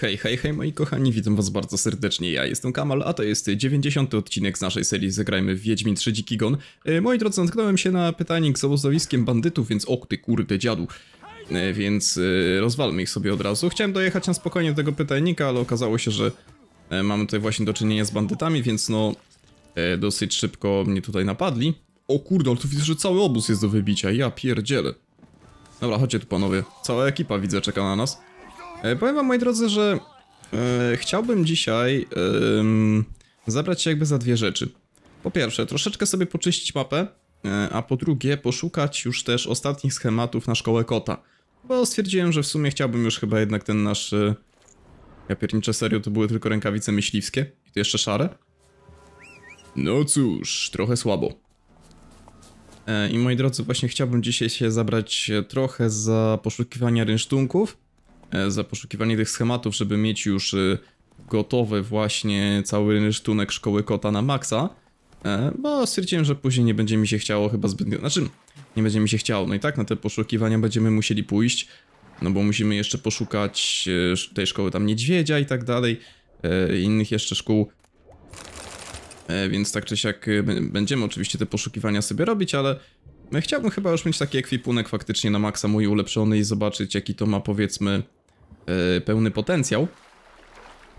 Hej, hej, hej moi kochani, witam was bardzo serdecznie, ja jestem Kamal, a to jest 90. odcinek z naszej serii Zagrajmy w Wiedźmin 3 Dziki Gon. E, moi drodzy, natknąłem się na pytanik z obozowiskiem bandytów, więc ok ty kurde dziadu. E, więc e, rozwalmy ich sobie od razu. Chciałem dojechać na spokojnie do tego pytajnika, ale okazało się, że mamy tutaj właśnie do czynienia z bandytami, więc no dosyć szybko mnie tutaj napadli. O kurde, ale tu widzę, że cały obóz jest do wybicia, ja pierdzielę. Dobra, chodźcie tu panowie, cała ekipa widzę czeka na nas. E, powiem wam, moi drodzy, że e, chciałbym dzisiaj e, zabrać się jakby za dwie rzeczy. Po pierwsze, troszeczkę sobie poczyścić mapę, e, a po drugie, poszukać już też ostatnich schematów na szkołę kota. Bo stwierdziłem, że w sumie chciałbym już chyba jednak ten nasz... E, ja pierniczę serio, to były tylko rękawice myśliwskie. I to jeszcze szare. No cóż, trochę słabo. E, I moi drodzy, właśnie chciałbym dzisiaj się zabrać trochę za poszukiwanie rynsztunków E, za poszukiwanie tych schematów, żeby mieć już e, gotowy właśnie cały rynsztunek szkoły kota na maksa, e, bo stwierdziłem, że później nie będzie mi się chciało chyba zbytnio, Znaczy, nie będzie mi się chciało. No i tak na te poszukiwania będziemy musieli pójść, no bo musimy jeszcze poszukać tej szkoły tam niedźwiedzia i tak dalej, innych jeszcze szkół. Więc tak czy siak będziemy oczywiście te poszukiwania sobie robić, ale chciałbym chyba już mieć taki ekwipunek faktycznie na maksa mój ulepszony i zobaczyć jaki to ma powiedzmy E, pełny potencjał.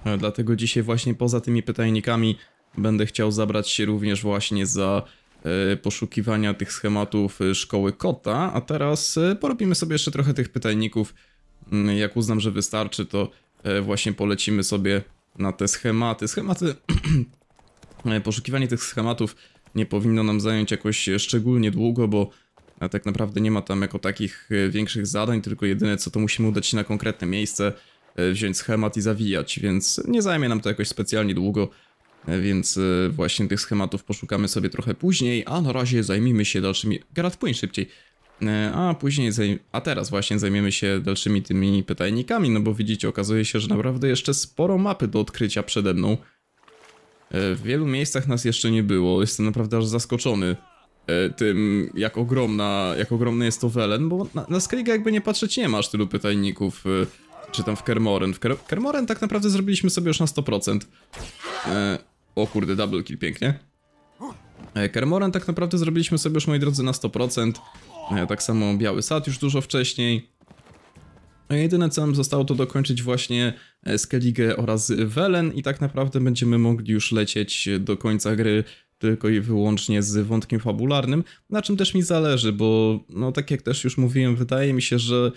E, dlatego dzisiaj właśnie poza tymi pytajnikami będę chciał zabrać się również właśnie za e, poszukiwania tych schematów szkoły kota, a teraz porobimy sobie jeszcze trochę tych pytajników. Mm, jak uznam, że wystarczy, to właśnie polecimy sobie na te schematy. Schematy, poszukiwanie tych schematów nie powinno nam zająć jakoś szczególnie długo, bo a tak naprawdę nie ma tam jako takich e, większych zadań, tylko jedyne co to musimy udać się na konkretne miejsce, e, wziąć schemat i zawijać, więc nie zajmie nam to jakoś specjalnie długo, e, więc właśnie tych schematów poszukamy sobie trochę później, a na razie zajmijmy się dalszymi... Garat, płyń szybciej! A później, a teraz właśnie zajmiemy się dalszymi tymi pytajnikami, no bo widzicie, okazuje się, że naprawdę jeszcze sporo mapy do odkrycia przede mną. W wielu miejscach nas jeszcze nie było, jestem naprawdę aż zaskoczony. E, tym, jak ogromna, jak ogromny jest to Welen, bo na, na jakby nie patrzeć nie masz tylu pytajników, e, czy tam w Kermoren. W Ker Kermoren tak naprawdę zrobiliśmy sobie już na 100%. E, o kurde, double kill, pięknie. E, Kermoren tak naprawdę zrobiliśmy sobie już, moi drodzy, na 100%. E, tak samo Biały Sat już dużo wcześniej. A e, jedyne co nam zostało to dokończyć właśnie Skellige oraz Velen i tak naprawdę będziemy mogli już lecieć do końca gry tylko i wyłącznie z wątkiem fabularnym, na czym też mi zależy, bo no tak jak też już mówiłem, wydaje mi się, że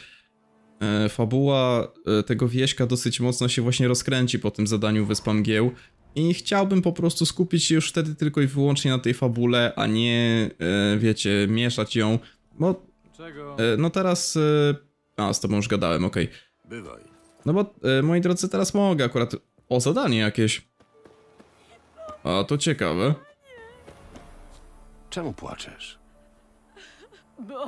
e, fabuła e, tego wieśka dosyć mocno się właśnie rozkręci po tym zadaniu Wyspa Mgieł i chciałbym po prostu skupić się już wtedy tylko i wyłącznie na tej fabule, a nie, e, wiecie, mieszać ją, bo... Czego? No teraz... A, z tobą już gadałem, okej. Okay. Bywaj. No bo, moi drodzy, teraz mogę akurat o zadanie jakieś. A, to ciekawe. Czemu płaczesz? Bo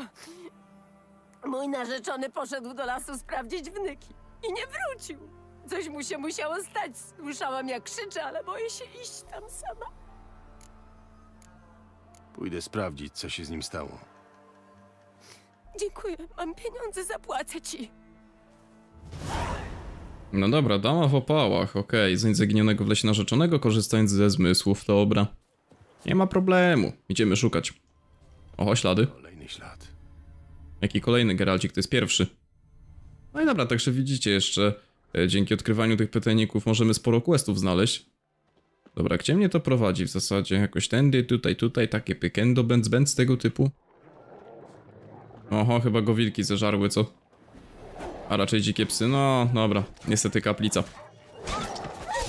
mój narzeczony poszedł do lasu sprawdzić wnyki i nie wrócił. Coś mu się musiało stać. Słyszałam, jak krzyczy, ale boję się iść tam sama. Pójdę sprawdzić, co się z nim stało. Dziękuję, mam pieniądze, zapłacę ci. No dobra, dama w opałach, okej. Okay. Zaginionego w lesie narzeczonego, korzystając ze zmysłów, dobra. Nie ma problemu. Idziemy szukać. Oho, ślady. Kolejny ślad. Jaki kolejny, Geralcik? To jest pierwszy. No i dobra, także widzicie jeszcze, e, dzięki odkrywaniu tych pytajników możemy sporo questów znaleźć. Dobra, gdzie mnie to prowadzi w zasadzie? Jakoś tędy, tutaj, tutaj, takie piekendo, bęc, bęc tego typu? Oho, chyba go wilki zeżarły, co? A raczej dzikie psy, no dobra, niestety kaplica.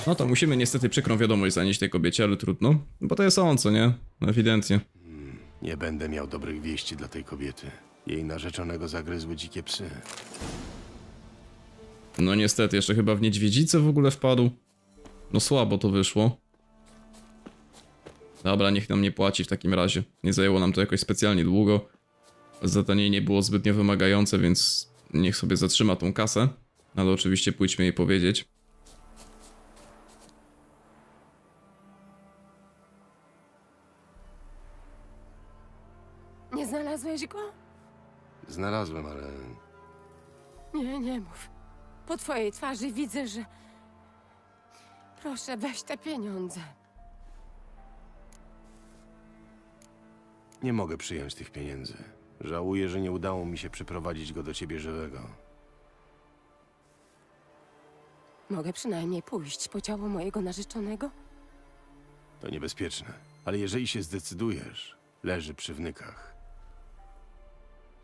No to musimy niestety przykrą wiadomość zanieść tej kobiecie, ale trudno. Bo to jest on, co nie? No ewidentnie. Hmm, nie będę miał dobrych wieści dla tej kobiety. Jej narzeczonego zagryzły dzikie psy. No niestety, jeszcze chyba w niedźwiedzicę w ogóle wpadł. No słabo to wyszło. Dobra, niech nam nie płaci w takim razie. Nie zajęło nam to jakoś specjalnie długo. Zadanie nie było zbytnio wymagające, więc niech sobie zatrzyma tą kasę. No ale oczywiście pójdźmy jej powiedzieć. Znaleźć Znalazłem, ale Nie, nie mów. Po twojej twarzy widzę, że... Proszę, weź te pieniądze. nie mogę przyjąć tych pieniędzy. Żałuję, że nie udało mi się przyprowadzić go do ciebie żywego. Mogę przynajmniej pójść po ciało mojego narzeczonego? To niebezpieczne. Ale jeżeli się zdecydujesz, leży przy wnykach.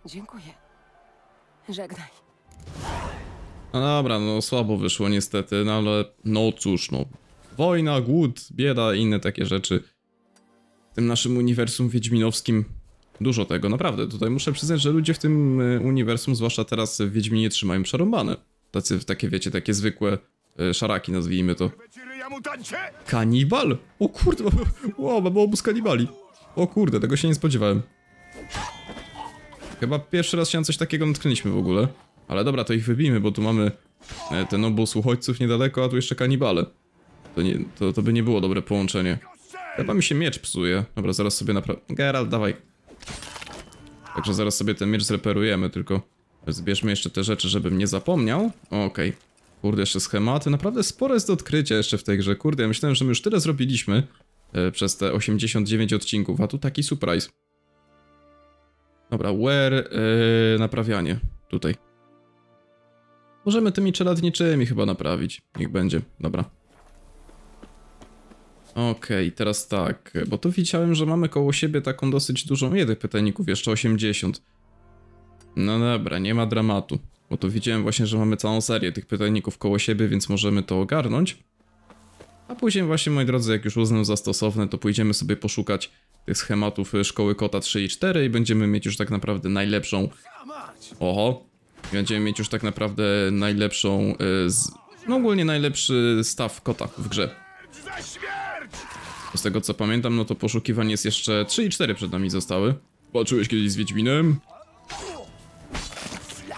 Dziękuję. Żegnaj. No dobra, no słabo wyszło niestety, no ale no cóż, no. Wojna, głód, bieda i inne takie rzeczy. W tym naszym uniwersum wiedźminowskim dużo tego, naprawdę. Tutaj muszę przyznać, że ludzie w tym e, uniwersum, zwłaszcza teraz w Wiedźminie, trzymają przerąbane. Tacy, takie wiecie, takie zwykłe e, szaraki, nazwijmy to. Kanibal? O kurde, o, byłoby obóz kanibali. O kurde, tego się nie spodziewałem. Chyba pierwszy raz się na coś takiego natknęliśmy w ogóle. Ale dobra, to ich wybijmy, bo tu mamy e, ten obóz uchodźców niedaleko, a tu jeszcze kanibale. To, nie, to, to by nie było dobre połączenie. Chyba mi się miecz psuje. Dobra, zaraz sobie naprawdę... Geralt, dawaj. Także zaraz sobie ten miecz zreperujemy, tylko zbierzmy jeszcze te rzeczy, żebym nie zapomniał. Okej. Okay. Kurde, jeszcze schematy. Naprawdę sporo jest do odkrycia jeszcze w tej grze. Kurde, ja myślałem, że my już tyle zrobiliśmy e, przez te 89 odcinków, a tu taki surprise. Dobra, where, yy, naprawianie, tutaj. Możemy tymi czeladniczymi chyba naprawić, niech będzie, dobra. Okej, okay, teraz tak, bo tu widziałem, że mamy koło siebie taką dosyć dużą, nie tych pytajników, jeszcze 80. No dobra, nie ma dramatu, bo tu widziałem właśnie, że mamy całą serię tych pytajników koło siebie, więc możemy to ogarnąć. A później właśnie, moi drodzy, jak już uznam za stosowne, to pójdziemy sobie poszukać tych schematów y, szkoły kota 3 i 4 i będziemy mieć już tak naprawdę najlepszą... Oho! Będziemy mieć już tak naprawdę najlepszą... Y, z... No ogólnie najlepszy staw kota w grze. Z tego co pamiętam, no to poszukiwań jest jeszcze 3 i 4 przed nami zostały. Walczyłeś kiedyś z Wiedźminem?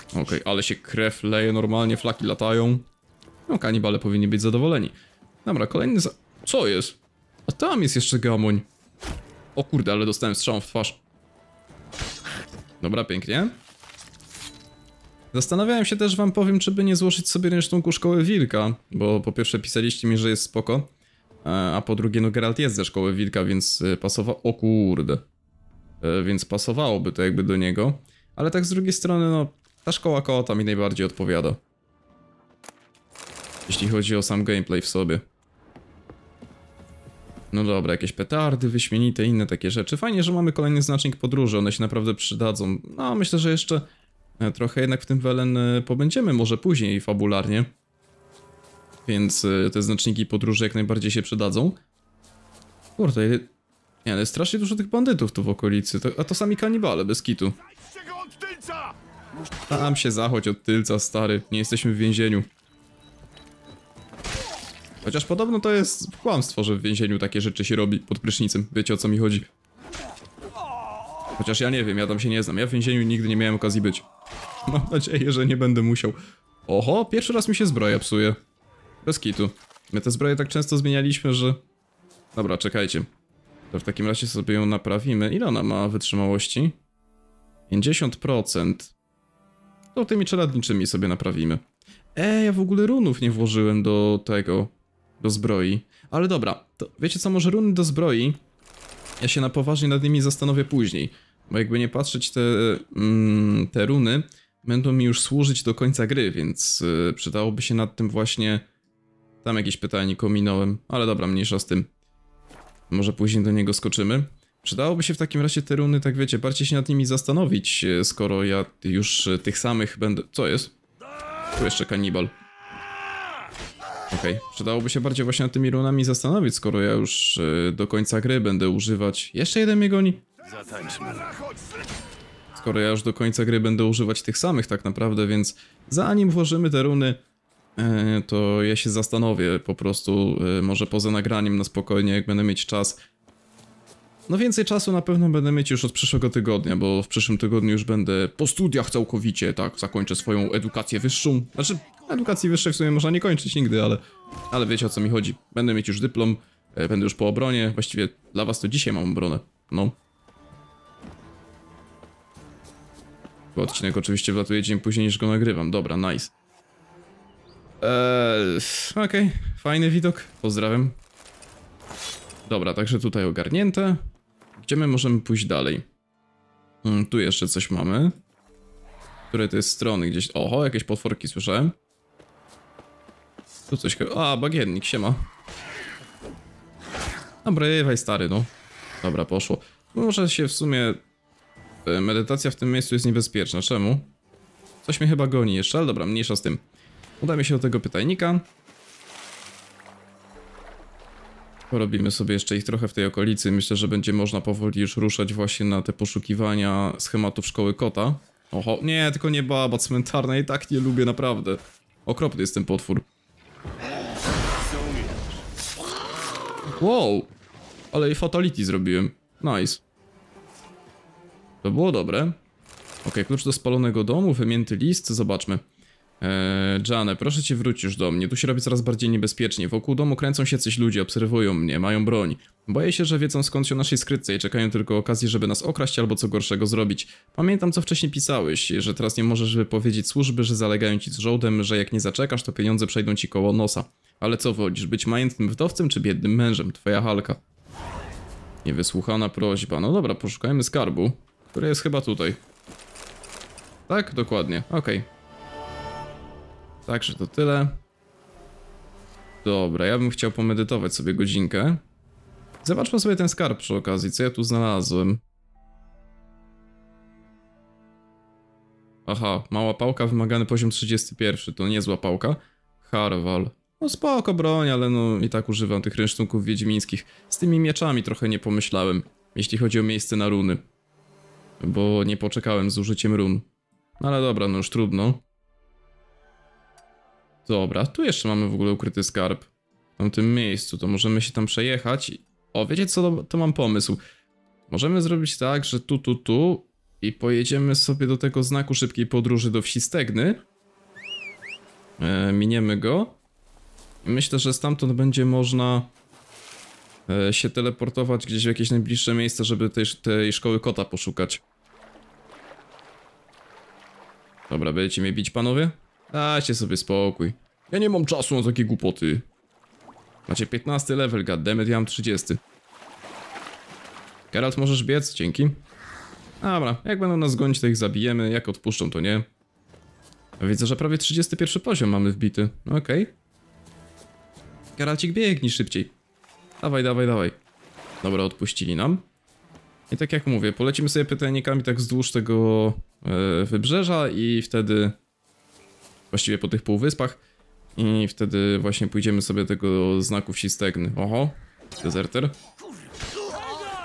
Okej, okay, ale się krew leje normalnie, flaki latają. No kanibale powinni być zadowoleni. Dobra, kolejny za... Co jest? A tam jest jeszcze gamuń. O kurde, ale dostałem strzał w twarz. Dobra, pięknie. Zastanawiałem się też wam powiem, czy by nie złożyć sobie rynsztunku szkoły wilka, bo po pierwsze pisaliście mi, że jest spoko, e, a po drugie no Geralt jest ze szkoły wilka, więc e, pasowa. O kurde. E, więc pasowałoby to jakby do niego. Ale tak z drugiej strony no, ta szkoła kota mi najbardziej odpowiada. Jeśli chodzi o sam gameplay w sobie. No dobra, jakieś petardy, wyśmienite, inne takie rzeczy. Fajnie, że mamy kolejny znacznik podróży, one się naprawdę przydadzą. No, myślę, że jeszcze e, trochę jednak w tym Welen e, pobędziemy, może później fabularnie. Więc e, te znaczniki podróży jak najbardziej się przydadzą. Kurde, Nie, ale strasznie dużo tych bandytów tu w okolicy, to, a to sami kanibale, bez kitu. Tam się zachodź od tylca, stary, nie jesteśmy w więzieniu. Chociaż podobno to jest kłamstwo, że w więzieniu takie rzeczy się robi pod prysznicem. Wiecie o co mi chodzi. Chociaż ja nie wiem, ja tam się nie znam. Ja w więzieniu nigdy nie miałem okazji być. Mam nadzieję, że nie będę musiał. Oho, pierwszy raz mi się zbroja psuje. Bez kitu. My te zbroje tak często zmienialiśmy, że... Dobra, czekajcie. To w takim razie sobie ją naprawimy. Ile ona ma wytrzymałości? 50%. To tymi czeladniczymi sobie naprawimy. E, ja w ogóle runów nie włożyłem do tego do zbroi. Ale dobra, to wiecie co, może runy do zbroi, ja się na poważnie nad nimi zastanowię później. Bo jakby nie patrzeć, te, mm, te runy będą mi już służyć do końca gry, więc y, przydałoby się nad tym właśnie... Tam jakieś pytanie kominąłem, ale dobra, mniejsza z tym. Może później do niego skoczymy. Przydałoby się w takim razie te runy, tak wiecie, bardziej się nad nimi zastanowić, y, skoro ja już y, tych samych będę... Co jest? Tu jeszcze kanibal okej. Okay. Przydałoby się bardziej właśnie nad tymi runami zastanowić, skoro ja już e, do końca gry będę używać... Jeszcze jeden mnie goni? Zatańczmy. Skoro ja już do końca gry będę używać tych samych tak naprawdę, więc zanim włożymy te runy, e, to ja się zastanowię po prostu, e, może poza nagraniem na spokojnie, jak będę mieć czas, no więcej czasu na pewno będę mieć już od przyszłego tygodnia, bo w przyszłym tygodniu już będę po studiach całkowicie, tak, zakończę swoją edukację wyższą. Znaczy, edukacji wyższej w sumie można nie kończyć nigdy, ale, ale wiecie o co mi chodzi. Będę mieć już dyplom, e, będę już po obronie, właściwie dla was to dzisiaj mam obronę, no. Bo odcinek oczywiście wlatuje dzień później niż go nagrywam, dobra, nice. Eee, okej, okay. fajny widok, pozdrawiam. Dobra, także tutaj ogarnięte ściemy, możemy pójść dalej. Hmm, tu jeszcze coś mamy. Które to jest strony gdzieś... Oho, jakieś potworki słyszałem. Tu coś... A, bagiernik, siema. Dobra, jewaj stary, no. Dobra, poszło. No, może się w sumie... E, medytacja w tym miejscu jest niebezpieczna. Czemu? Coś mnie chyba goni jeszcze, ale dobra, mniejsza z tym. Udajmy się do tego pytajnika. Robimy sobie jeszcze ich trochę w tej okolicy. Myślę, że będzie można powoli już ruszać właśnie na te poszukiwania schematów szkoły kota. Oho, nie, tylko nie baba cmentarna i tak nie lubię, naprawdę. Okropny jest ten potwór. Wow, ale i fatality zrobiłem. Nice. To było dobre. Ok, klucz do spalonego domu, wymięty list, zobaczmy. E, Jane, proszę cię wróć już do mnie, tu się robi coraz bardziej niebezpiecznie. Wokół domu kręcą się coś ludzie, obserwują mnie, mają broń. Boję się, że wiedzą skąd się o naszej skrytce i czekają tylko okazji, żeby nas okraść albo co gorszego zrobić. Pamiętam, co wcześniej pisałeś, że teraz nie możesz wypowiedzieć służby, że zalegają ci z żołdem, że jak nie zaczekasz, to pieniądze przejdą ci koło nosa. Ale co wolisz, być majętnym wdowcem czy biednym mężem? Twoja halka. Niewysłuchana prośba. No dobra, poszukajmy skarbu, który jest chyba tutaj. Tak? Dokładnie. Okej. Okay. Także to tyle. Dobra, ja bym chciał pomedytować sobie godzinkę. Zobaczmy sobie ten skarb przy okazji, co ja tu znalazłem. Aha, mała pałka, wymagany poziom 31, to niezła pałka. Harwal. No spoko broń, ale no i tak używam tych rynsztunków wiedźmińskich. Z tymi mieczami trochę nie pomyślałem, jeśli chodzi o miejsce na runy. Bo nie poczekałem z użyciem run. No ale dobra, no już trudno. Dobra, tu jeszcze mamy w ogóle ukryty skarb. W tamtym miejscu, to możemy się tam przejechać. O, wiecie co, to mam pomysł. Możemy zrobić tak, że tu, tu, tu i pojedziemy sobie do tego znaku szybkiej podróży do wsi Stegny. E, miniemy go. Myślę, że stamtąd będzie można e, się teleportować gdzieś w jakieś najbliższe miejsce, żeby tej, tej szkoły kota poszukać. Dobra, będziecie mnie bić, panowie? Dajcie sobie spokój. Ja nie mam czasu na takie głupoty. Macie 15 level, goddammit, ja mam 30. Geralt, możesz biec? Dzięki. Dobra, jak będą nas gonić, to ich zabijemy, jak odpuszczą, to nie. Widzę, że prawie 31 poziom mamy wbity. Okej. Okay. Geralcik, biegnij szybciej. Dawaj, dawaj, dawaj. Dobra, odpuścili nam. I tak jak mówię, polecimy sobie pytajnikami tak wzdłuż tego yy, wybrzeża i wtedy... Właściwie po tych półwyspach i wtedy właśnie pójdziemy sobie tego znaku wsi Oho, dezerter.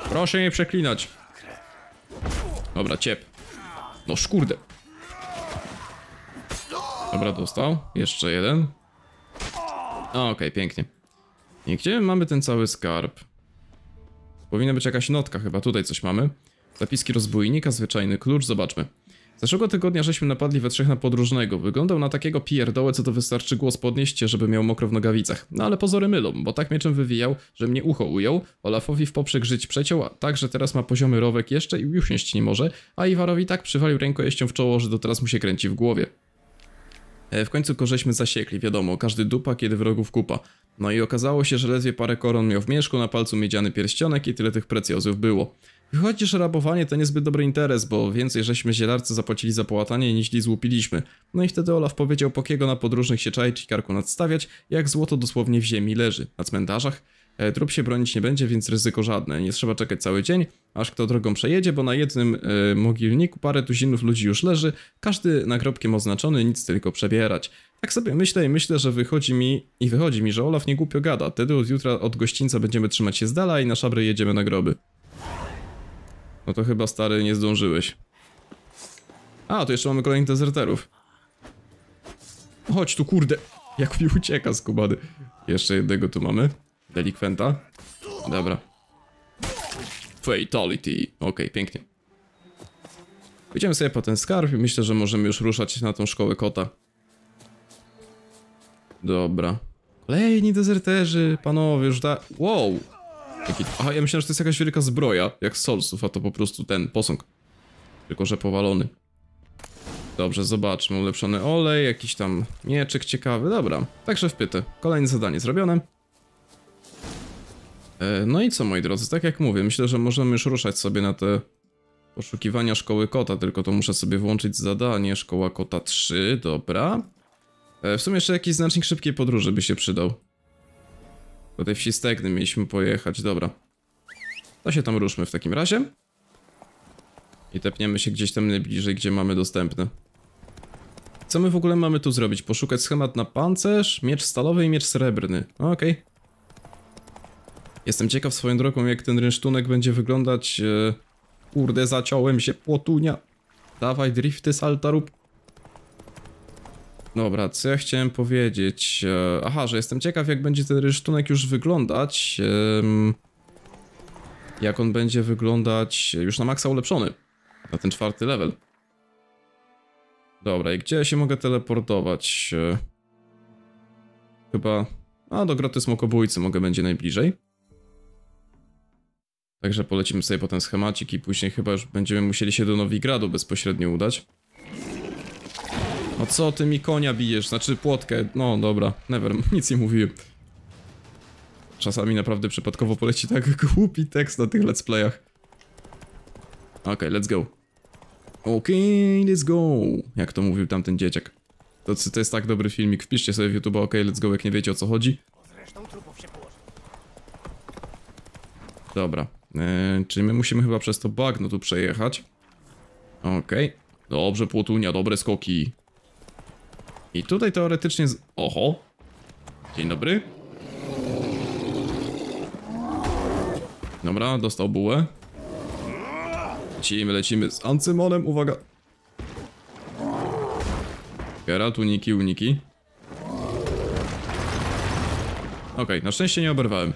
Proszę nie przeklinać. Dobra, ciep. No szkurde. Dobra, dostał. Jeszcze jeden. Okej, okay, pięknie. I gdzie mamy ten cały skarb? Powinna być jakaś notka chyba. Tutaj coś mamy. Zapiski rozbójnika, zwyczajny klucz. Zobaczmy. Zeszłego tygodnia żeśmy napadli we trzech na podróżnego. Wyglądał na takiego pierdołę, co to wystarczy głos podnieść, żeby miał mokro w nogawicach. No ale pozory mylą, bo tak mieczem wywijał, że mnie ucho ujął, Olafowi w poprzek żyć przeciął, a tak, że teraz ma poziomy rowek jeszcze i już nieść nie może, a Iwarowi tak przywalił rękojeścią w czoło, że do teraz mu się kręci w głowie. E, w końcu korześmy zasiekli, wiadomo, każdy dupa, kiedy wrogów kupa. No i okazało się, że ledwie parę koron miał w mieszku, na palcu miedziany pierścionek i tyle tych precjozów było. Chociaż rabowanie to niezbyt dobry interes, bo więcej żeśmy zielarcy zapłacili za połatanie niż złupiliśmy. No i wtedy Olaf powiedział Pokiego na podróżnych się czaić i karku nadstawiać, jak złoto dosłownie w ziemi leży, na cmentarzach. E, trup się bronić nie będzie, więc ryzyko żadne. Nie trzeba czekać cały dzień, aż kto drogą przejedzie, bo na jednym e, mogilniku parę tuzinów ludzi już leży, każdy nagrobkiem oznaczony, nic tylko przebierać. Tak sobie myślę i myślę, że wychodzi mi i wychodzi mi, że Olaf nie głupio gada. Wtedy od jutra od gościńca będziemy trzymać się z dala i na szabry jedziemy na groby. No to chyba stary nie zdążyłeś. A, tu jeszcze mamy kolejnych dezerterów. Chodź tu, kurde. Jak mi ucieka z kubady. Jeszcze jednego tu mamy. Delikwenta. Dobra. Fatality. Okej, okay, pięknie. Idziemy sobie po ten skarb i myślę, że możemy już ruszać na tą szkołę kota. Dobra. Kolejni dezerterzy, panowie, już da... Wow! Taki... Aha, ja myślałem, że to jest jakaś wielka zbroja, jak Solsów, a to po prostu ten posąg. Tylko, że powalony. Dobrze, zobaczmy. Ulepszony olej, jakiś tam mieczek ciekawy. Dobra, także wpyty. Kolejne zadanie zrobione. E, no i co, moi drodzy, tak jak mówię, myślę, że możemy już ruszać sobie na te poszukiwania szkoły kota, tylko to muszę sobie włączyć zadanie. Szkoła kota 3, dobra. E, w sumie jeszcze jakiś znacznik szybkiej podróży by się przydał. Do tej wsi Stegny mieliśmy pojechać, dobra. To się tam ruszmy w takim razie. I tepniemy się gdzieś tam najbliżej, gdzie mamy dostępne. Co my w ogóle mamy tu zrobić? Poszukać schemat na pancerz, miecz stalowy i miecz srebrny. No, okej. Okay. Jestem ciekaw swoją drogą, jak ten rynsztunek będzie wyglądać. E, kurde, zaciąłem się, płotunia. Dawaj drifty, altarów. Dobra, co ja chciałem powiedzieć? E, aha, że jestem ciekaw jak będzie ten rysztunek już wyglądać. Jak on będzie wyglądać już na maksa ulepszony. Na ten czwarty level. Dobra, i gdzie ja się mogę teleportować? E, chyba... A, do groty smokobójcy mogę będzie najbliżej. Także polecimy sobie potem schemacik i później chyba już będziemy musieli się do Nowigradu bezpośrednio udać. No co ty mi konia bijesz? Znaczy płotkę. No dobra, never, nic nie mówiłem. Czasami naprawdę przypadkowo poleci tak głupi tekst na tych let's playach. Okej, okay, let's go. Okej, okay, let's go. Jak to mówił tamten dzieciak. To, to jest tak dobry filmik. Wpiszcie sobie w YouTube, okej, okay, let's go, jak nie wiecie o co chodzi. Dobra. E, czyli my musimy chyba przez to bagno tu przejechać. Okej. Okay. Dobrze, płotunia, dobre skoki. I tutaj teoretycznie z... Oho! Dzień dobry. Dobra, dostał bułę. Lecimy, lecimy z Ancymonem, uwaga! Geralt, uniki, uniki. Okej, okay, na szczęście nie oberwałem.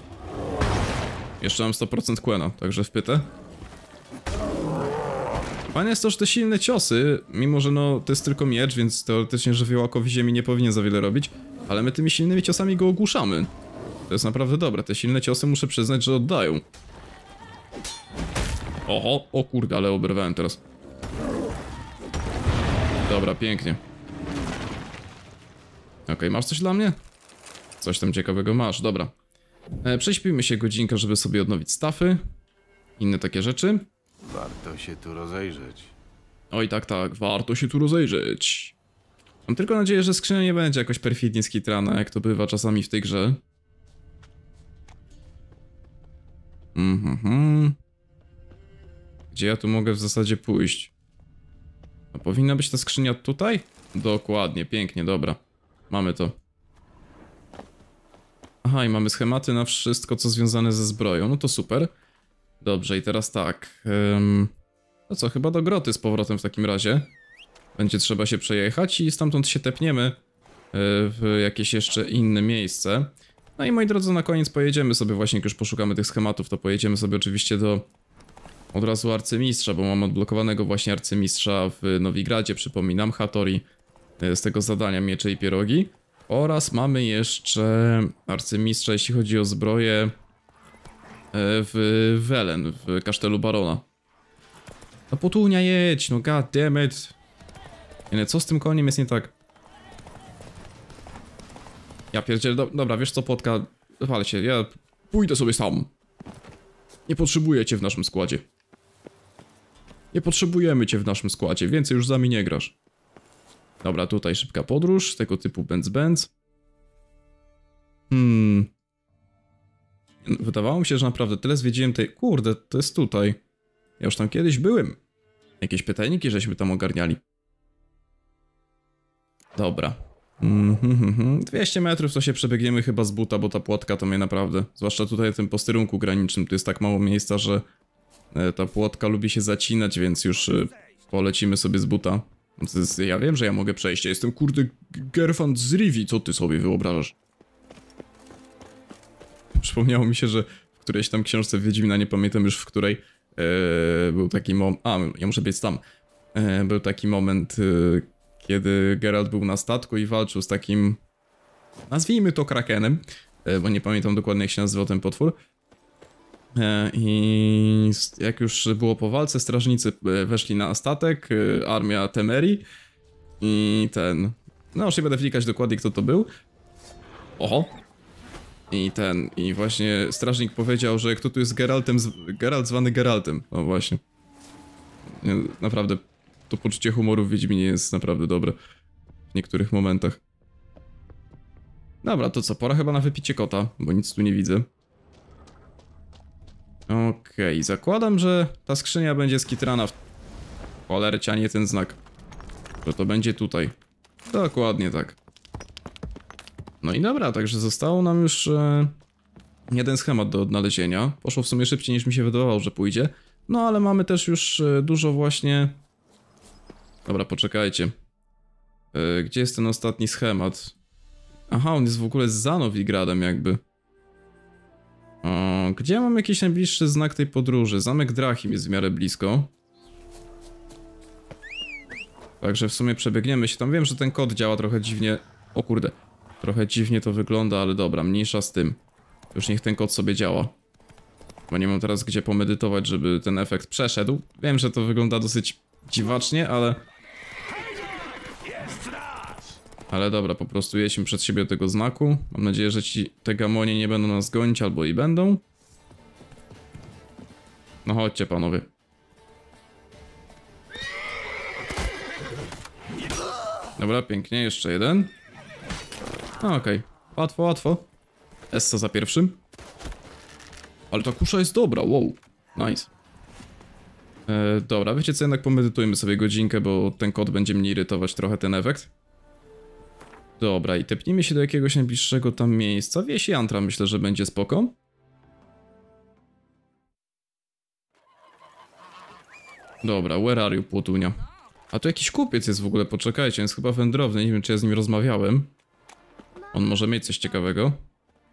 Jeszcze mam 100% Quena, także wpytę. Fajne jest to, że te silne ciosy, mimo że no to jest tylko miecz, więc teoretycznie żywiołakowi ziemi nie powinien za wiele robić, ale my tymi silnymi ciosami go ogłuszamy. To jest naprawdę dobre, te silne ciosy muszę przyznać, że oddają. Oho, o kurde, ale oberwałem teraz. Dobra, pięknie. Okej, okay, masz coś dla mnie? Coś tam ciekawego masz, dobra. E, prześpijmy się godzinkę, żeby sobie odnowić stafy. Inne takie rzeczy. Warto się tu rozejrzeć. Oj, tak, tak, warto się tu rozejrzeć. Mam tylko nadzieję, że skrzynia nie będzie jakoś perfidnie skitrana, jak to bywa czasami w tej grze. Mhm. Mm Gdzie ja tu mogę w zasadzie pójść? A no, powinna być ta skrzynia tutaj? Dokładnie, pięknie, dobra. Mamy to. Aha, i mamy schematy na wszystko, co związane ze zbroją. No to super. Dobrze, i teraz tak. no co, chyba do groty z powrotem w takim razie. Będzie trzeba się przejechać i stamtąd się tepniemy e, w jakieś jeszcze inne miejsce. No i moi drodzy, na koniec pojedziemy sobie właśnie, jak już poszukamy tych schematów, to pojedziemy sobie oczywiście do od razu arcymistrza, bo mam odblokowanego właśnie arcymistrza w Nowigradzie, przypominam, Hatori e, z tego zadania Miecze i Pierogi. Oraz mamy jeszcze arcymistrza, jeśli chodzi o zbroję E, w Welen, w kasztelu Barona. No potulnia jedź, no god damn it. Nie, co z tym koniem jest nie tak? Ja pierdzielę, do, dobra, wiesz co, Podka, wal się, ja pójdę sobie sam. Nie potrzebuję cię w naszym składzie. Nie potrzebujemy cię w naszym składzie, więcej już za mi nie grasz. Dobra, tutaj szybka podróż, tego typu benz-benz. Hmm, Wydawało mi się, że naprawdę tyle zwiedziłem tej... Kurde, to jest tutaj. Ja już tam kiedyś byłem. Jakieś pytajniki żeśmy tam ogarniali. Dobra. Mm 200 mhm, mhm. metrów to się przebiegniemy chyba z buta, bo ta płotka to mnie naprawdę... Zwłaszcza tutaj w tym posterunku granicznym, tu jest tak mało miejsca, że e, ta płotka lubi się zacinać, więc już e, polecimy sobie z buta. Ja wiem, że ja mogę przejść, ja jestem kurde Gerfand z Rivi, co ty sobie wyobrażasz? przypomniało mi się, że w którejś tam książce Wiedźmina, nie pamiętam już w której, e, e, był taki moment, a ja muszę być tam, był taki moment, kiedy Geralt był na statku i walczył z takim, nazwijmy to Krakenem, e, bo nie pamiętam dokładnie jak się nazywał ten potwór. I jak już było po walce, strażnicy weszli na statek, armia Temeri i ten... No już nie będę wnikać dokładnie kto to był. Oho, i ten, i właśnie strażnik powiedział, że kto tu jest Geraltem, z... Geralt zwany Geraltem. No właśnie. Naprawdę, to poczucie humoru w Wiedźminie jest naprawdę dobre. W niektórych momentach. Dobra, to co, pora chyba na wypicie kota, bo nic tu nie widzę. Okej, okay, zakładam, że ta skrzynia będzie skitrana w... Cholercia, nie ten znak. Że to będzie tutaj. Dokładnie tak. No i dobra, także zostało nam już e, jeden schemat do odnalezienia. Poszło w sumie szybciej niż mi się wydawało, że pójdzie. No ale mamy też już e, dużo właśnie... Dobra, poczekajcie. E, gdzie jest ten ostatni schemat? Aha, on jest w ogóle za Nowigradem jakby. O, gdzie mam jakiś najbliższy znak tej podróży? Zamek Drachim jest w miarę blisko. Także w sumie przebiegniemy się tam. Wiem, że ten kod działa trochę dziwnie. O kurde. Trochę dziwnie to wygląda, ale dobra, mniejsza z tym. Już niech ten kod sobie działa. Bo nie mam teraz gdzie pomedytować, żeby ten efekt przeszedł. Wiem, że to wygląda dosyć dziwacznie, ale... Ale dobra, po prostu jedźmy przed siebie tego znaku. Mam nadzieję, że ci te gamonie nie będą nas gonić, albo i będą. No chodźcie panowie. Dobra, pięknie, jeszcze jeden. Okej. Okay. Łatwo, łatwo. Essa za pierwszym. Ale ta kusza jest dobra, wow. Nice. E, dobra, wiecie co, jednak pomedytujmy sobie godzinkę, bo ten kod będzie mnie irytować trochę ten efekt. Dobra, i tepnijmy się do jakiegoś najbliższego tam miejsca. Wieś Jantra myślę, że będzie spoko. Dobra, where are you, płotunia? A tu jakiś kupiec jest w ogóle, poczekajcie, jest chyba wędrowny, nie wiem czy ja z nim rozmawiałem. On może mieć coś ciekawego.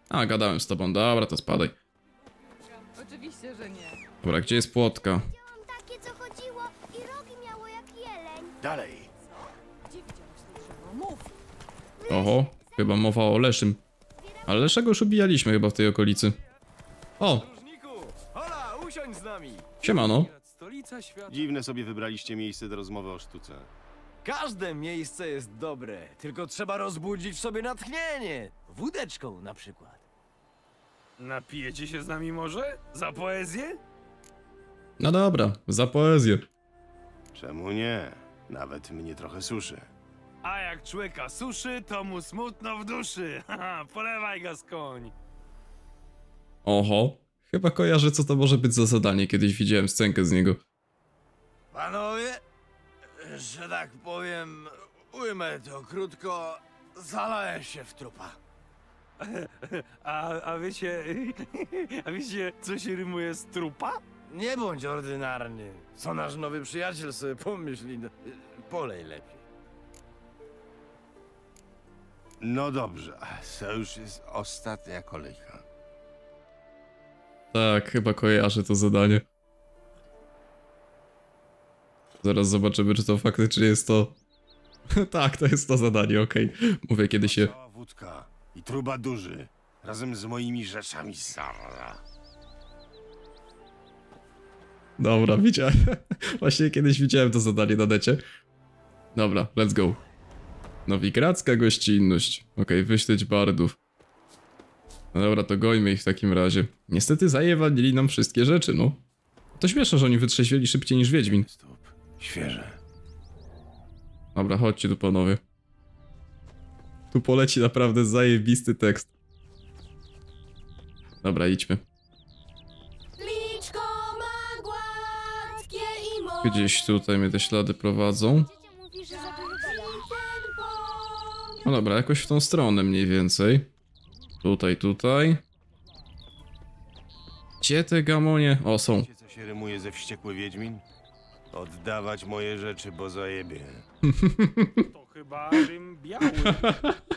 A, gadałem z tobą. Dobra, to spadaj. Oczywiście, że nie. Dobra, gdzie jest płotka? takie, co chodziło i rogi miało jak jeleń. Dalej. Oho, chyba mowa o Leszym. Ale Leszego już ubijaliśmy chyba w tej okolicy. O! hola, usiądź z nami. Siemano. Dziwne sobie wybraliście miejsce do rozmowy o sztuce. Każde miejsce jest dobre, tylko trzeba rozbudzić w sobie natchnienie. Wódeczką na przykład. Napijecie się z nami może? Za poezję? No dobra, za poezję. Czemu nie? Nawet mnie trochę suszy. A jak człowieka suszy, to mu smutno w duszy. Haha, polewaj go z koń. Oho. Chyba kojarzę, co to może być za zadanie. Kiedyś widziałem scenkę z niego. Panowie, że tak powiem, ujmę to krótko, zalałem się w trupa. A, a wiecie, a wiecie, co się rymuje z trupa? Nie bądź ordynarny. Co nasz nowy przyjaciel sobie pomyśli, no, polej lepiej. No dobrze, to już jest ostatnia kolejka. Tak, chyba kojarzę to zadanie. Zaraz zobaczymy, czy to faktycznie jest to... tak, to jest to zadanie, okej. Okay. Mówię, kiedy się... wódka i truba duży, razem z moimi rzeczami Sara. Dobra, widziałem. Właśnie kiedyś widziałem to zadanie na necie. Dobra, let's go. Nowigradzka gościnność. Okej, okay, wyśleć bardów. No dobra, to gojmy ich w takim razie. Niestety zajewalili nam wszystkie rzeczy, no. To śmieszne, że oni wytrzeźwieli szybciej niż Wiedźmin. Świeże. Dobra, chodźcie tu panowie. Tu poleci naprawdę zajebisty tekst. Dobra, idźmy. Gdzieś tutaj mnie te ślady prowadzą. No dobra, jakoś w tą stronę mniej więcej. Tutaj, tutaj. Gdzie te gamonie? O, są. co się rymuje ze wściekły Wiedźmin? Oddawać moje rzeczy, bo zajebie. To chyba Rym Biały.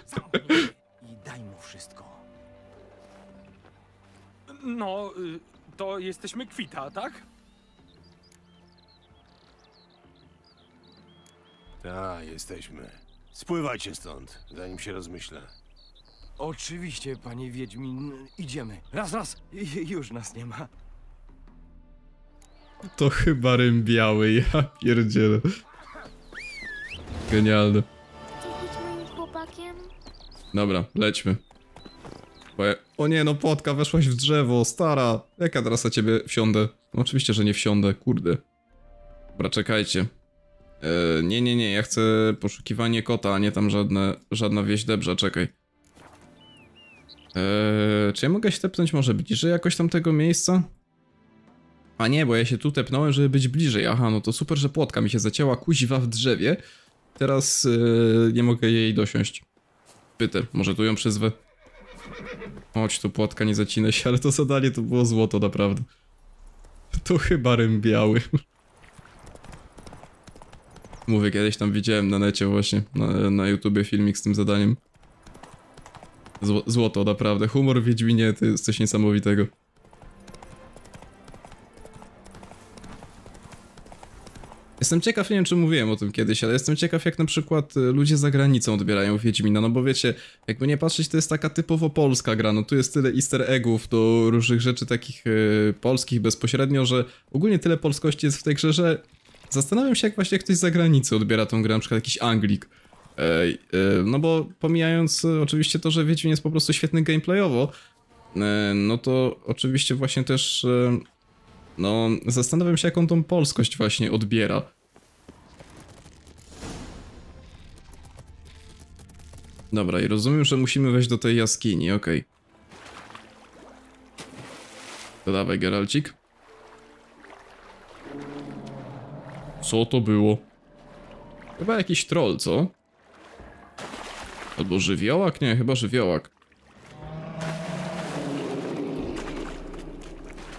Zamknij i daj mu wszystko. No, y, to jesteśmy kwita, tak? Tak, jesteśmy. Spływajcie stąd, zanim się rozmyślę. Oczywiście, panie Wiedźmin, idziemy. Raz, raz, już nas nie ma. To chyba rym biały, ja pierdzielę. Genialne. Chcesz być moim chłopakiem? Dobra, lećmy. O nie, no płotka, weszłaś w drzewo, stara. Jaka ja teraz na ciebie wsiądę? No, oczywiście, że nie wsiądę, kurde. Dobra, czekajcie. Eee, nie, nie, nie, ja chcę poszukiwanie kota, a nie tam żadne, żadna wieś debrza, czekaj. Eee, czy ja mogę się tepnąć może bliżej jakoś tamtego miejsca? A nie, bo ja się tu tepnąłem, żeby być bliżej. Aha, no to super, że płotka mi się zacięła kuziwa w drzewie. Teraz yy, nie mogę jej dosiąść. Pyter, może tu ją przyzwę? Chodź tu, płotka, nie zacinę się, ale to zadanie to było złoto, naprawdę. To chyba rym biały. Mówię, kiedyś tam widziałem na necie właśnie, na, na YouTubie filmik z tym zadaniem. złoto, naprawdę. Humor w Wiedźminie to jest coś niesamowitego. Jestem ciekaw, nie wiem czy mówiłem o tym kiedyś, ale jestem ciekaw jak na przykład y, ludzie za granicą odbierają Wiedźmina, no bo wiecie, jakby nie patrzeć to jest taka typowo polska gra, no tu jest tyle easter eggów do różnych rzeczy takich yy, polskich bezpośrednio, że ogólnie tyle polskości jest w tej grze, że zastanawiam się jak właśnie ktoś za granicą odbiera tą grę, na przykład jakiś Anglik. Yy, yy, no bo pomijając y, oczywiście to, że Wiedźmin jest po prostu świetny gameplayowo, y, no to oczywiście właśnie też no, zastanawiam się, jaką tą polskość właśnie odbiera. Dobra, i rozumiem, że musimy wejść do tej jaskini, okej. Okay. To dawaj, Geralcik. Co to było? Chyba jakiś troll, co? Albo żywiołak? Nie, chyba żywiołak.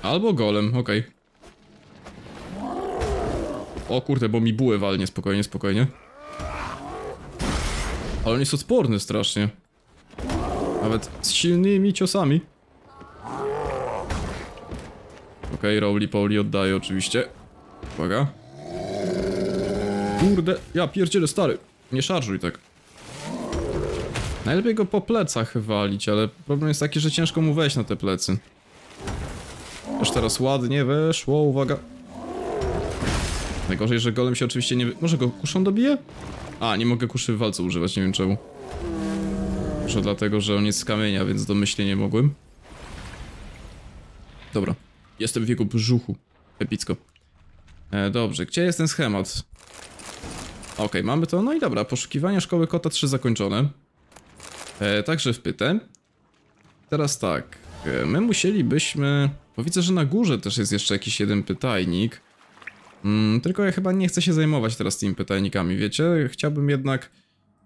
Albo golem, okej. Okay. O kurde, bo mi bułę walnie, spokojnie, spokojnie. Ale on jest odporny strasznie. Nawet z silnymi ciosami. Okej, okay, Rowley Pauli oddaje oczywiście. Uwaga. Kurde, ja pierdzielę stary. Nie szarżuj tak. Najlepiej go po plecach walić, ale problem jest taki, że ciężko mu wejść na te plecy. Już teraz ładnie weszło, uwaga. Najgorzej, że golem się oczywiście nie... Może go kuszą dobije? A, nie mogę kuszy w walce używać, nie wiem czemu. Może dlatego, że on jest z kamienia, więc domyślnie nie mogłem. Dobra. Jestem w jego brzuchu. Epicko. E, dobrze, gdzie jest ten schemat? Okej, okay, mamy to. No i dobra, poszukiwania szkoły kota 3 zakończone. E, także wpytę. Teraz tak my musielibyśmy... Bo widzę, że na górze też jest jeszcze jakiś jeden pytajnik. Mm, tylko ja chyba nie chcę się zajmować teraz tymi pytajnikami, wiecie? Chciałbym jednak...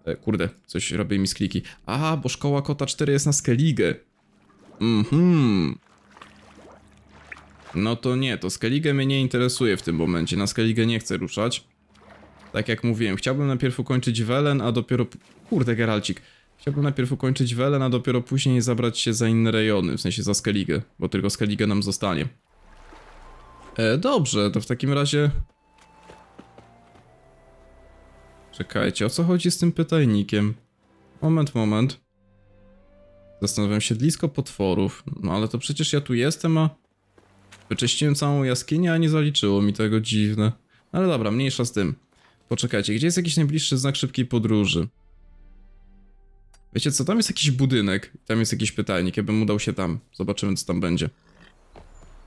E, kurde, coś robię mi skliki. Aha, bo szkoła kota 4 jest na Skellige. Mhm. Mm no to nie, to Skellige mnie nie interesuje w tym momencie. Na Skellige nie chcę ruszać. Tak jak mówiłem, chciałbym najpierw ukończyć Welen, a dopiero... Kurde, Geralcik. Chciałbym najpierw ukończyć Welen, a dopiero później zabrać się za inne rejony, w sensie za Skellige, bo tylko Skellige nam zostanie. E, dobrze, to w takim razie... Czekajcie, o co chodzi z tym pytajnikiem? Moment, moment. Zastanawiam się, blisko potworów. No ale to przecież ja tu jestem, a... Wyczyściłem całą jaskinię, a nie zaliczyło mi tego dziwne. Ale dobra, mniejsza z tym. Poczekajcie, gdzie jest jakiś najbliższy znak szybkiej podróży? Wiecie co, tam jest jakiś budynek, tam jest jakiś pytajnik, ja bym udał się tam, zobaczymy co tam będzie.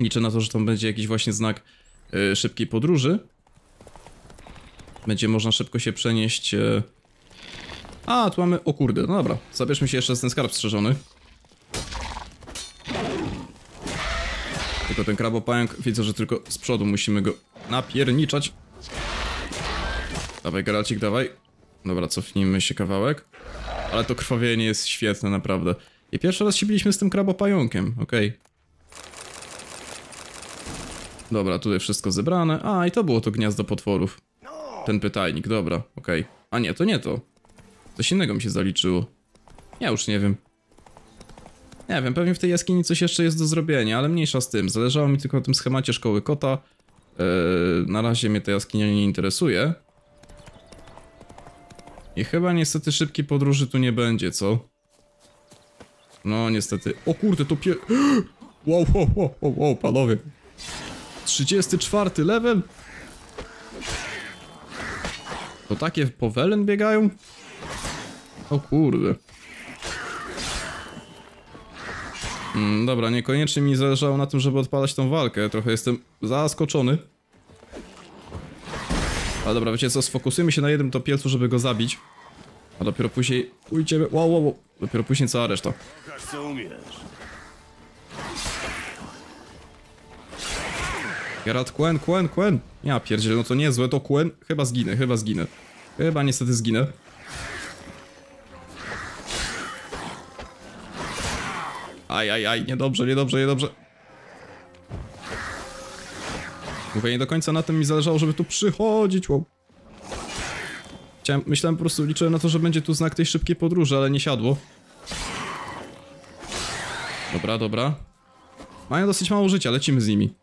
Liczę na to, że tam będzie jakiś właśnie znak y, szybkiej podróży. Będzie można szybko się przenieść... Y. A, tu mamy... O kurde, no dobra, zabierzmy się jeszcze z ten skarb strzeżony. Tylko ten krabopająk, widzę, że tylko z przodu musimy go napierniczać. Dawaj, Geralcik, dawaj. Dobra, cofnijmy się kawałek. Ale to krwawienie jest świetne, naprawdę. I pierwszy raz się biliśmy z tym krabopająkiem, okej. Okay. Dobra, tutaj wszystko zebrane. A, i to było to gniazdo potworów. Ten pytajnik, dobra, okej. Okay. A nie, to nie to. Coś innego mi się zaliczyło. Ja już nie wiem. Nie wiem, pewnie w tej jaskini coś jeszcze jest do zrobienia, ale mniejsza z tym. Zależało mi tylko na tym schemacie szkoły kota. Yy, na razie mnie ta jaskinia nie interesuje. I chyba niestety szybkiej podróży tu nie będzie, co? No niestety. O kurde, to pie... Wow, wow, wow, wow, wow, panowie. 34 level? To takie po Welen biegają? O kurde. Mm, dobra, niekoniecznie mi zależało na tym, żeby odpalać tą walkę. Trochę jestem zaskoczony. Ale dobra, wiecie co, sfokusujmy się na jednym topielcu, żeby go zabić. A dopiero później Ujdziemy... Wow, wow, wow. Dopiero później cała reszta. Gerard Quen, Quen, Quen. Ja pierdzielę, no to niezłe, to Quen. Chyba zginę, chyba zginę. Chyba niestety zginę. Aj, aj, aj, niedobrze, niedobrze, niedobrze. Mówię, nie do końca na tym mi zależało, żeby tu przychodzić, wow. Chciałem, myślałem po prostu, liczyłem na to, że będzie tu znak tej szybkiej podróży, ale nie siadło. Dobra, dobra. Mają dosyć mało życia, lecimy z nimi.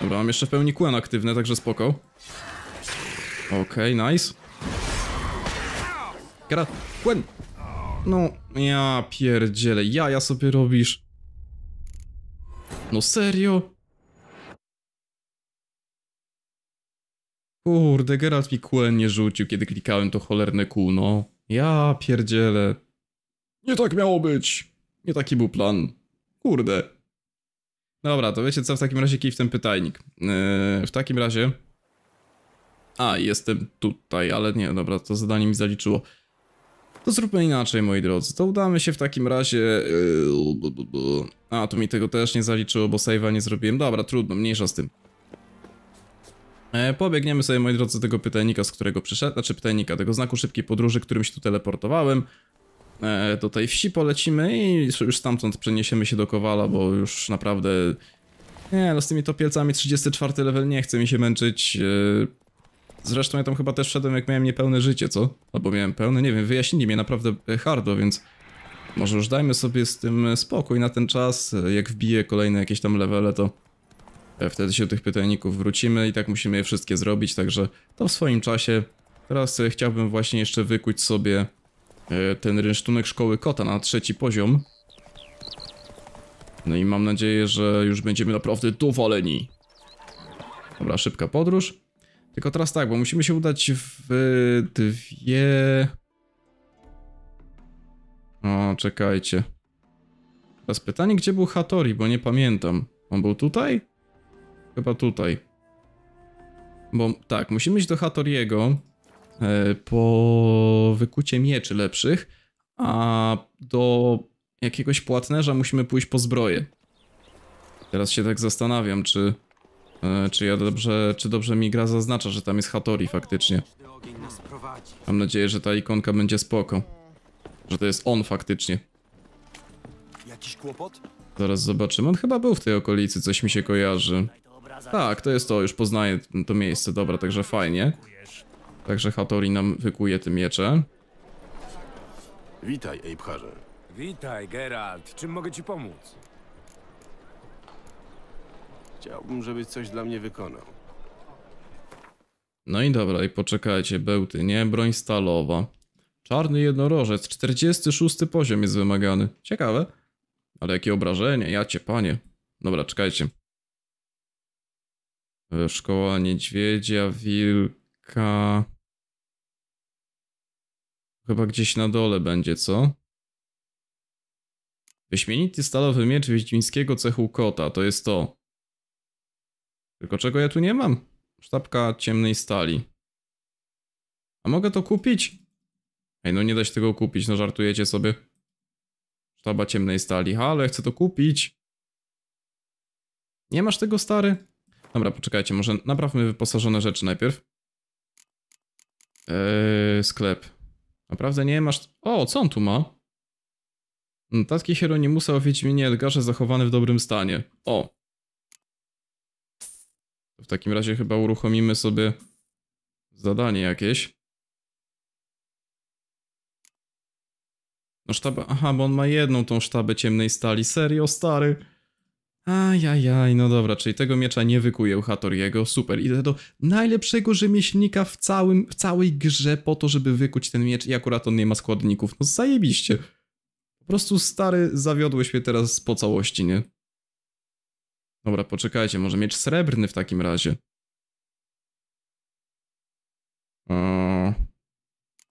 Dobra, mam jeszcze w pełni QN aktywne, także spoko. Okej, okay, nice. Kara, QN! No, ja pierdzielę, jaja sobie robisz no serio? Kurde, Geralt mi QN nie rzucił, kiedy klikałem to cholerne kół, no. Ja pierdzielę. Nie tak miało być. Nie taki był plan. Kurde. No dobra, to wiecie co, w takim razie kij w ten pytajnik. Yy, w takim razie... A, jestem tutaj, ale nie, dobra, to zadanie mi zaliczyło. To zróbmy inaczej, moi drodzy. To udamy się w takim razie... Yy, a, tu mi tego też nie zaliczyło, bo save'a nie zrobiłem. Dobra, trudno, mniejsza z tym. E, pobiegniemy sobie, moi drodzy, tego pytajnika, z którego przyszedł, znaczy pytajnika, tego znaku szybkiej podróży, którym się tu teleportowałem. E, do tej wsi polecimy i już stamtąd przeniesiemy się do Kowala, bo już naprawdę... Nie, no z tymi topielcami 34 level nie chce mi się męczyć. E, Zresztą ja tam chyba też szedłem, jak miałem niepełne życie, co? Albo miałem pełne, nie wiem, wyjaśnili mnie naprawdę e, hardo, więc... Może już dajmy sobie z tym e, spokój na ten czas, e, jak wbiję kolejne jakieś tam levele, to... Wtedy się do tych pytajników wrócimy i tak musimy je wszystkie zrobić, także to w swoim czasie. Teraz chciałbym właśnie jeszcze wykuć sobie ten rynsztunek szkoły kota na trzeci poziom. No i mam nadzieję, że już będziemy naprawdę dowoleni. Dobra, szybka podróż. Tylko teraz tak, bo musimy się udać w dwie... O, czekajcie. Teraz pytanie, gdzie był Hatori, bo nie pamiętam. On był tutaj? Chyba tutaj. Bo tak, musimy iść do Hatoriego e, po wykucie mieczy lepszych, a do jakiegoś płatnerza musimy pójść po zbroję. Teraz się tak zastanawiam, czy E, czy ja dobrze, czy dobrze mi gra zaznacza, że tam jest Hatori faktycznie. Mam nadzieję, że ta ikonka będzie spoko. Że to jest on faktycznie. Jakiś kłopot? Zaraz zobaczymy. On chyba był w tej okolicy, coś mi się kojarzy. Tak, to jest to, już poznaję to miejsce, dobra, także fajnie. Także Hatori nam wykuje tym miecze. Witaj, Ejbharze. Witaj, Geralt. Czym mogę ci pomóc? Chciałbym, żebyś coś dla mnie wykonał. No i dobra, i poczekajcie, bełty, nie? Broń stalowa. Czarny jednorożec, 46 poziom jest wymagany. Ciekawe. Ale jakie obrażenie, ja cię panie. Dobra, czekajcie. E, Szkoła niedźwiedzia, wilka... Chyba gdzieś na dole będzie, co? Wyśmienity stalowy miecz wiedźmińskiego cechu kota, to jest to. Tylko czego ja tu nie mam? Sztabka ciemnej stali. A mogę to kupić? Ej, no nie da się tego kupić, no żartujecie sobie. Sztaba ciemnej stali, ale chcę to kupić. Nie masz tego, stary? Dobra, poczekajcie, może naprawmy wyposażone rzeczy najpierw. Eee, sklep. Naprawdę nie masz... O, co on tu ma? Notatki hmm, Hieronimusa o Wiedźminie Edgarze zachowane w dobrym stanie. O, w takim razie chyba uruchomimy sobie zadanie jakieś. No sztaba, aha, bo on ma jedną tą sztabę ciemnej stali. Serio, stary? Ajajaj, no dobra, czyli tego miecza nie wykuję Hatoriego, super, idę do najlepszego rzemieślnika w, całym, w całej grze po to, żeby wykuć ten miecz i akurat on nie ma składników, no zajebiście. Po prostu stary, zawiodłeś mnie teraz po całości, nie? Dobra, poczekajcie, może mieć srebrny w takim razie. O,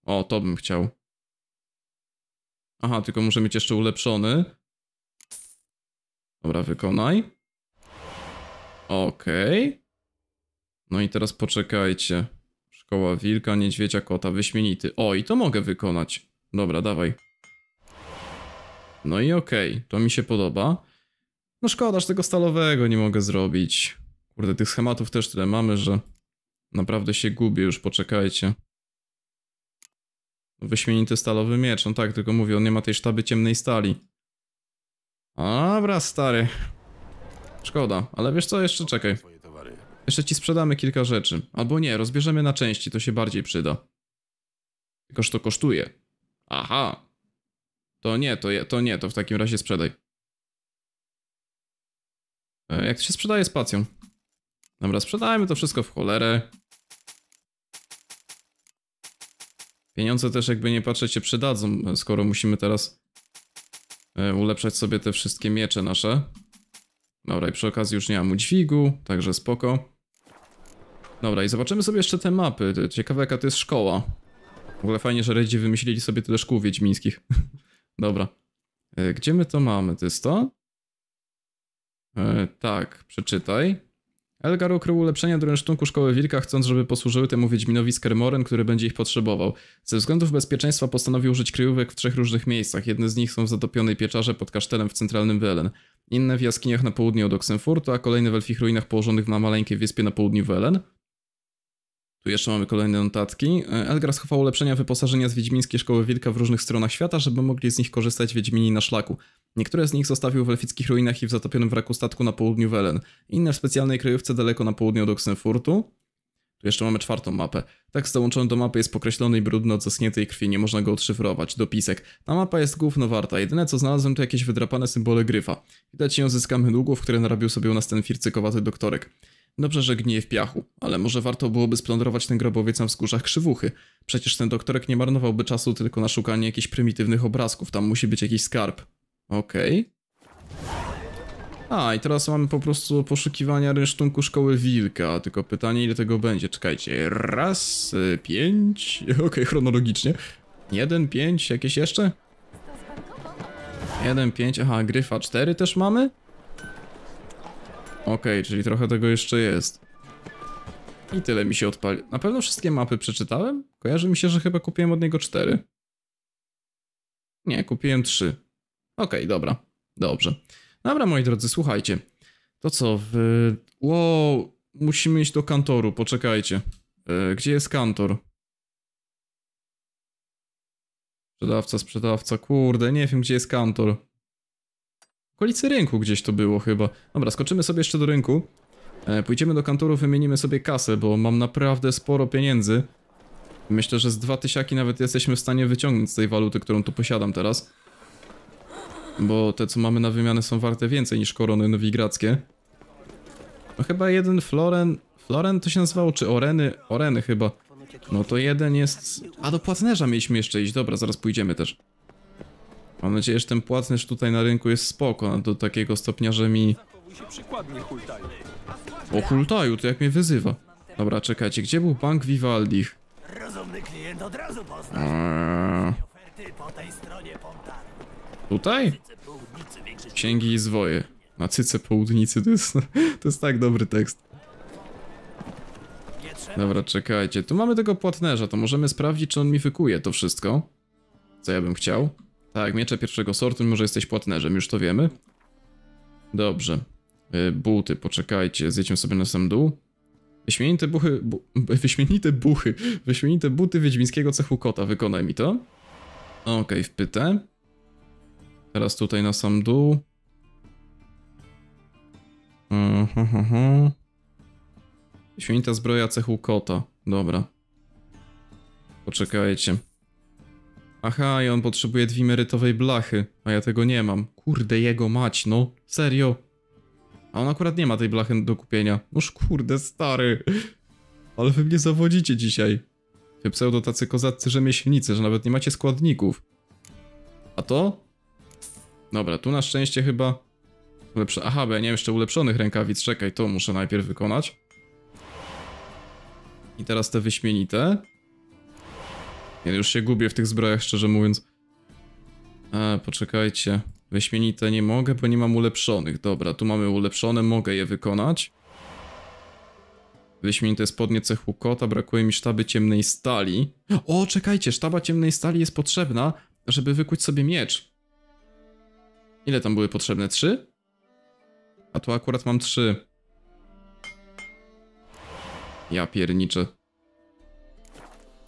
o to bym chciał. Aha, tylko muszę mieć jeszcze ulepszony. Dobra, wykonaj. Okej. Okay. No i teraz poczekajcie. Szkoła wilka, niedźwiedzia, kota, wyśmienity. O, i to mogę wykonać. Dobra, dawaj. No i okej, okay, to mi się podoba. No szkoda, że tego stalowego nie mogę zrobić. Kurde, tych schematów też tyle mamy, że naprawdę się gubię już, poczekajcie. Wyśmienity stalowy miecz, no tak, tylko mówię, on nie ma tej sztaby ciemnej stali. Dobra, stary. Szkoda, ale wiesz co, jeszcze czekaj. Jeszcze ci sprzedamy kilka rzeczy. Albo nie, rozbierzemy na części, to się bardziej przyda. Tylko, że to kosztuje. Aha. To nie, to, je, to nie, to w takim razie sprzedaj. E, jak to się sprzedaje z pacją. Dobra, sprzedajmy to wszystko w cholerę. Pieniądze też jakby nie patrzeć się przydadzą, e, skoro musimy teraz e, ulepszać sobie te wszystkie miecze nasze. Dobra, i przy okazji już nie mam dźwigu, także spoko. Dobra, i zobaczymy sobie jeszcze te mapy. Ciekawe jaka to jest szkoła. W ogóle fajnie, że Redzi wymyślili sobie tyle szkół wiedźmińskich. Dobra. Gdzie my to mamy? To jest to? E, tak, przeczytaj. Elgar ukrył ulepszenia do rynsztunku Szkoły Wilka, chcąc, żeby posłużyły temu Wiedźminowi Skermoren, który będzie ich potrzebował. Ze względów bezpieczeństwa postanowił użyć kryjówek w trzech różnych miejscach. Jedne z nich są w zatopionej pieczarze pod kasztelem w centralnym Welen, inne w jaskiniach na południu od Oxenfurtu, a kolejne w elfich ruinach położonych na maleńkiej wyspie na południu Welen, tu jeszcze mamy kolejne notatki. Edgar schował ulepszenia wyposażenia z Wiedźmińskiej Szkoły Wilka w różnych stronach świata, żeby mogli z nich korzystać Wiedźmini na szlaku. Niektóre z nich zostawił w elfickich ruinach i w zatopionym wraku statku na południu Welen. Inne w specjalnej kryjówce daleko na południu od Oksenfurtu. Tu jeszcze mamy czwartą mapę. Tekst dołączony do mapy jest pokreślony i brudny od zasniętej krwi, nie można go odszyfrować. Dopisek. Ta mapa jest główno warta, jedyne co znalazłem to jakieś wydrapane symbole gryfa. Widać ją zyskamy długów, które narabił sobie u nas ten fircykowaty doktorek. Dobrze, że gnije w piachu, ale może warto byłoby splądrować ten grobowiec na wzgórzach krzywuchy. Przecież ten doktorek nie marnowałby czasu tylko na szukanie jakichś prymitywnych obrazków, tam musi być jakiś skarb. Okej. Okay. A, i teraz mamy po prostu poszukiwania rynsztunku szkoły wilka, tylko pytanie ile tego będzie, czekajcie, raz, pięć, okej, okay, chronologicznie, jeden, pięć, jakieś jeszcze? Jeden, pięć, aha, gryfa cztery też mamy? Okej, okay, czyli trochę tego jeszcze jest. I tyle mi się odpali. Na pewno wszystkie mapy przeczytałem? Kojarzy mi się, że chyba kupiłem od niego cztery. Nie, kupiłem trzy. Okej, okay, dobra. Dobrze. Dobra, moi drodzy, słuchajcie. To co, w... Wow, musimy iść do kantoru, poczekajcie. E, gdzie jest kantor? Sprzedawca, sprzedawca, kurde, nie wiem gdzie jest kantor okolicy rynku gdzieś to było chyba. Dobra, skoczymy sobie jeszcze do rynku. E, pójdziemy do kantoru, wymienimy sobie kasę, bo mam naprawdę sporo pieniędzy. Myślę, że z dwa tysiaki nawet jesteśmy w stanie wyciągnąć z tej waluty, którą tu posiadam teraz. Bo te, co mamy na wymianę są warte więcej niż korony nowigradzkie. No chyba jeden floren... Floren to się nazywało, czy oreny? Oreny chyba. No to jeden jest... A do płatnerza mieliśmy jeszcze iść, dobra, zaraz pójdziemy też. Mam nadzieję, że ten że tutaj na rynku jest spoko, no, do takiego stopnia, że mi... O hultaju, to jak mnie wyzywa. Dobra, czekajcie, gdzie był bank Vivaldi? Rozumny klient od razu eee. Tutaj? Księgi i zwoje. Na cyce południcy to jest, to jest tak dobry tekst. Dobra, czekajcie. Tu mamy tego płatnerza, to możemy sprawdzić, czy on mi wykuje to wszystko. Co ja bym chciał. Tak, miecze pierwszego sortu, mimo że jesteś płatnerzem, już to wiemy. Dobrze. E, buty, poczekajcie, zjedźmy sobie na sam dół. Wyśmienite buchy, bu, wyśmienite buchy, wyśmienite buty Wiedźmińskiego cechu kota, wykonaj mi to. Okej, okay, wpytę. Teraz tutaj na sam dół. Wyśmienita zbroja cechu kota, dobra. Poczekajcie. Aha, i on potrzebuje dwimerytowej blachy, a ja tego nie mam. Kurde, jego mać, no. Serio. A on akurat nie ma tej blachy do kupienia. Noż kurde, stary. Ale wy mnie zawodzicie dzisiaj. Wy pseudo tacy kozaccy rzemieślnicy, że nawet nie macie składników. A to? Dobra, tu na szczęście chyba... Lepsze... Aha, bo ja nie mam jeszcze ulepszonych rękawic. Czekaj, to muszę najpierw wykonać. I teraz te wyśmienite. Ja już się gubię w tych zbrojach, szczerze mówiąc. A, poczekajcie. Wyśmienite nie mogę, bo nie mam ulepszonych. Dobra, tu mamy ulepszone, mogę je wykonać. Wyśmienite spodnie cechu kota, brakuje mi sztaby ciemnej stali. O, czekajcie, sztaba ciemnej stali jest potrzebna, żeby wykuć sobie miecz. Ile tam były potrzebne? Trzy? A tu akurat mam trzy. Ja pierniczę.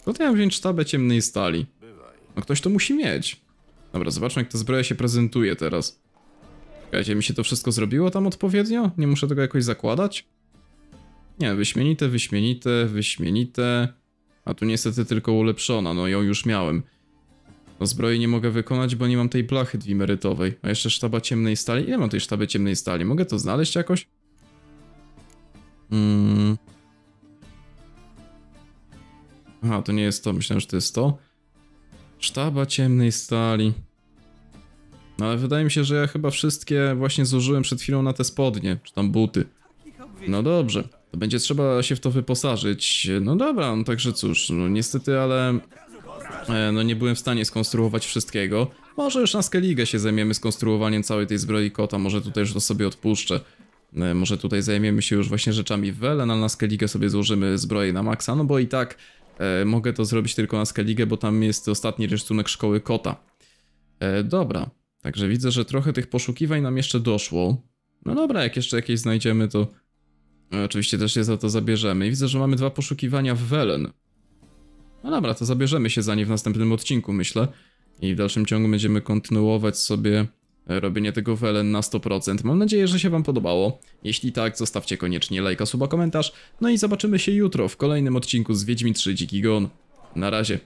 Skąd no ja mam wziąć sztabę ciemnej stali? No ktoś to musi mieć. Dobra, zobaczmy jak ta zbroja się prezentuje teraz. Czekajcie, mi się to wszystko zrobiło tam odpowiednio? Nie muszę tego jakoś zakładać? Nie, wyśmienite, wyśmienite, wyśmienite. A tu niestety tylko ulepszona, no ją już miałem. To no zbroi nie mogę wykonać, bo nie mam tej blachy dwimerytowej. A jeszcze sztaba ciemnej stali. Ile mam tej sztaby ciemnej stali? Mogę to znaleźć jakoś? Hmm... Aha, to nie jest to, myślałem, że to jest to. Sztaba ciemnej stali. No ale wydaje mi się, że ja chyba wszystkie właśnie zużyłem przed chwilą na te spodnie, czy tam buty. No dobrze, to będzie trzeba się w to wyposażyć. No dobra, no także cóż, no niestety, ale... E, no nie byłem w stanie skonstruować wszystkiego. Może już na Skellige się zajmiemy skonstruowaniem całej tej zbroi kota, może tutaj już to sobie odpuszczę. E, może tutaj zajmiemy się już właśnie rzeczami Velen, ale na Skellige sobie złożymy zbroję na maksa, no bo i tak E, mogę to zrobić tylko na skaligę, bo tam jest ostatni rysunek szkoły kota. E, dobra, także widzę, że trochę tych poszukiwań nam jeszcze doszło. No dobra, jak jeszcze jakieś znajdziemy, to e, oczywiście też je za to zabierzemy. I widzę, że mamy dwa poszukiwania w Welen. No dobra, to zabierzemy się za nie w następnym odcinku, myślę. I w dalszym ciągu będziemy kontynuować sobie robienie tego LN na 100%. Mam nadzieję, że się Wam podobało. Jeśli tak, zostawcie koniecznie lajka, suba, komentarz. No i zobaczymy się jutro w kolejnym odcinku z Wiedźmi 3 Dziki Gon. Na razie.